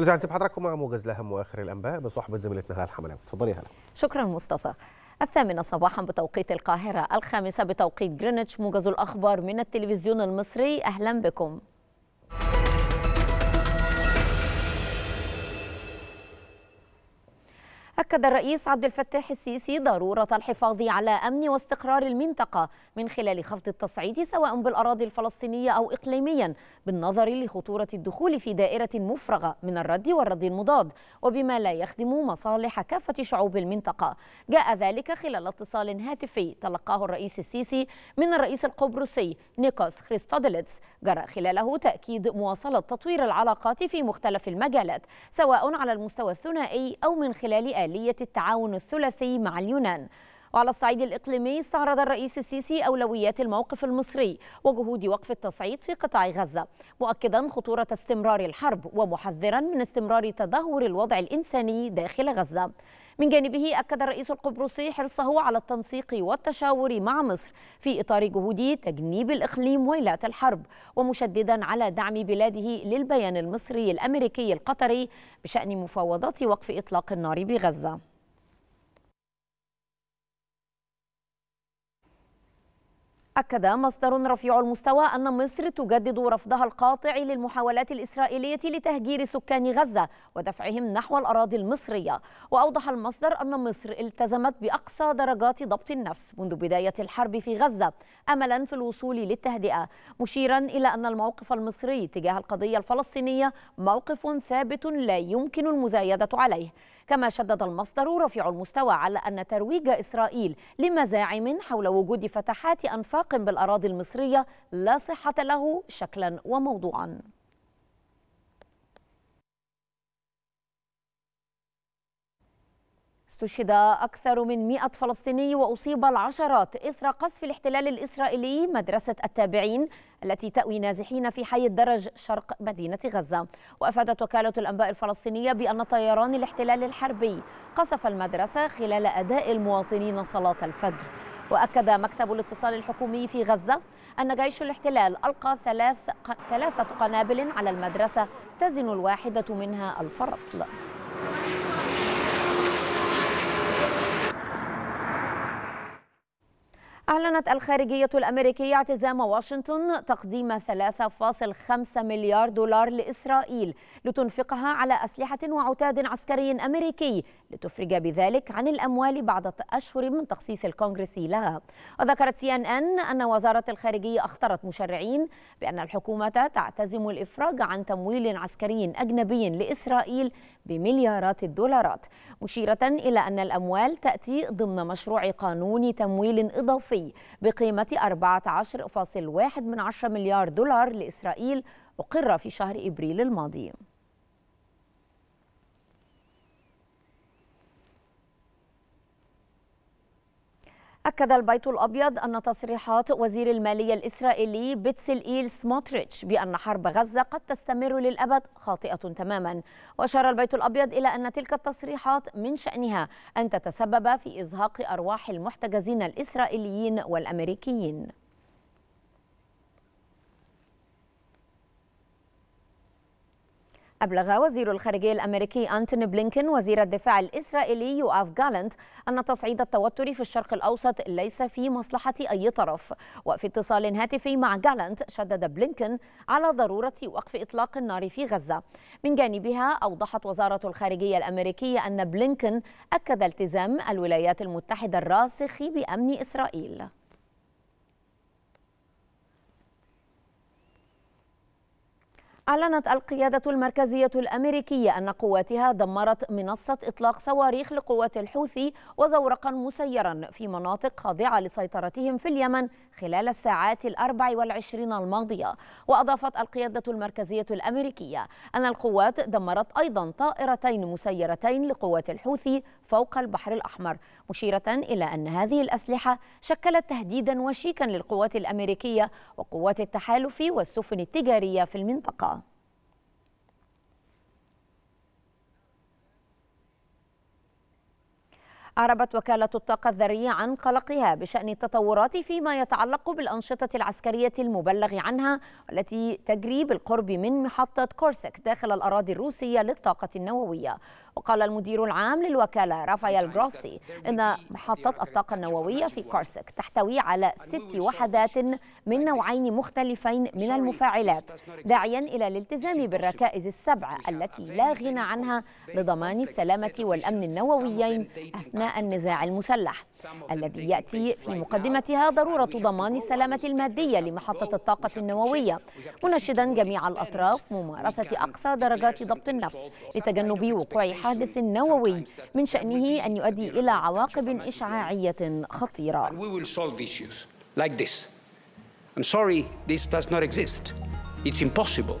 نرجع نسيب حضراتكم مع موجز الأهم وآخر الأنباء بصحبة زميلتنا هلال حملاوي اتفضلي هلال شكرا مصطفى الثامنة صباحا بتوقيت القاهرة الخامسة بتوقيت جرينتش موجز الأخبار من التلفزيون المصري أهلا بكم أكد الرئيس عبد الفتاح السيسي ضرورة الحفاظ على أمن واستقرار المنطقة من خلال خفض التصعيد سواء بالأراضي الفلسطينية أو إقليميا بالنظر لخطورة الدخول في دائرة مفرغة من الرد والرد المضاد وبما لا يخدم مصالح كافة شعوب المنطقة جاء ذلك خلال اتصال هاتفي تلقاه الرئيس السيسي من الرئيس القبرصي نيكوس خريستادلتس جرى خلاله تأكيد مواصلة تطوير العلاقات في مختلف المجالات سواء على المستوى الثنائي أو من خلال آلية آلية التعاون الثلاثي مع اليونان وعلى الصعيد الإقليمي استعرض الرئيس السيسي أولويات الموقف المصري وجهود وقف التصعيد في قطاع غزة مؤكدا خطورة استمرار الحرب ومحذرا من استمرار تدهور الوضع الإنساني داخل غزة من جانبه أكد الرئيس القبرصي حرصه على التنسيق والتشاور مع مصر في إطار جهود تجنيب الإقليم ويلات الحرب ومشددا على دعم بلاده للبيان المصري الأمريكي القطري بشأن مفاوضات وقف إطلاق النار بغزة أكد مصدر رفيع المستوى أن مصر تجدد رفضها القاطع للمحاولات الإسرائيلية لتهجير سكان غزة ودفعهم نحو الأراضي المصرية وأوضح المصدر أن مصر التزمت بأقصى درجات ضبط النفس منذ بداية الحرب في غزة أملا في الوصول للتهدئة مشيرا إلى أن الموقف المصري تجاه القضية الفلسطينية موقف ثابت لا يمكن المزايدة عليه كما شدد المصدر رفيع المستوى على أن ترويج إسرائيل لمزاعم حول وجود فتحات أنفاق بالأراضي المصرية لا صحة له شكلا وموضوعا استشهد أكثر من 100 فلسطيني وأصيب العشرات إثر قصف الاحتلال الإسرائيلي مدرسة التابعين التي تأوي نازحين في حي الدرج شرق مدينة غزة وأفادت وكالة الأنباء الفلسطينية بأن طيران الاحتلال الحربي قصف المدرسة خلال أداء المواطنين صلاة الفجر وأكد مكتب الاتصال الحكومي في غزة أن جيش الاحتلال ألقى ثلاث ثلاثة قنابل على المدرسة تزن الواحدة منها الفرط أعلنت الخارجية الأمريكية اعتزام واشنطن تقديم 3.5 مليار دولار لإسرائيل لتنفقها على أسلحة وعتاد عسكري أمريكي لتفرج بذلك عن الأموال بعد أشهر من تخصيص الكونغرس لها وذكرت سي أن أن أن وزارة الخارجية أخطرت مشرعين بأن الحكومة تعتزم الإفراج عن تمويل عسكري أجنبي لإسرائيل بمليارات الدولارات مشيرة إلى أن الأموال تأتي ضمن مشروع قانون تمويل إضافي بقيمة 14.1 مليار دولار لإسرائيل أقر في شهر إبريل الماضي أكد البيت الأبيض أن تصريحات وزير المالية الإسرائيلي إيل سموتريتش بأن حرب غزة قد تستمر للأبد خاطئة تماما وأشار البيت الأبيض إلى أن تلك التصريحات من شأنها أن تتسبب في إزهاق أرواح المحتجزين الإسرائيليين والأمريكيين أبلغ وزير الخارجية الأمريكي أنتوني بلينكن وزير الدفاع الإسرائيلي يوآف جالنت أن تصعيد التوتر في الشرق الأوسط ليس في مصلحة أي طرف وفي اتصال هاتفي مع جالنت شدد بلينكن على ضرورة وقف إطلاق النار في غزة من جانبها أوضحت وزارة الخارجية الأمريكية أن بلينكن أكد التزام الولايات المتحدة الراسخ بأمن إسرائيل أعلنت القيادة المركزية الأمريكية أن قواتها دمرت منصة إطلاق صواريخ لقوات الحوثي وزورقا مسيرا في مناطق خاضعة لسيطرتهم في اليمن خلال الساعات الأربع والعشرين الماضية وأضافت القيادة المركزية الأمريكية أن القوات دمرت أيضا طائرتين مسيرتين لقوات الحوثي فوق البحر الأحمر مشيرة إلى أن هذه الأسلحة شكلت تهديدا وشيكا للقوات الأمريكية وقوات التحالف والسفن التجارية في المنطقة أعربت وكالة الطاقة الذرية عن قلقها بشأن التطورات فيما يتعلق بالأنشطة العسكرية المبلغ عنها والتي تجري بالقرب من محطة كورسك داخل الأراضي الروسية للطاقة النووية وقال المدير العام للوكالة رافائيل جروسي إن محطة الطاقة النووية في كورسك تحتوي على ست وحدات من نوعين مختلفين من المفاعلات داعيا إلى الالتزام بالركائز السبع التي لا غنى عنها لضمان السلامة والأمن النوويين أثناء النزاع المسلح الذي يأتي في مقدمتها ضرورة ضمان السلامة المادية لمحطة الطاقة النووية منشدا جميع الأطراف ممارسة أقصى درجات ضبط النفس لتجنب وقوع حادث نووي من شأنه أن يؤدي إلى عواقب إشعاعية خطيرة like this. I'm sorry, this does not exist. It's impossible.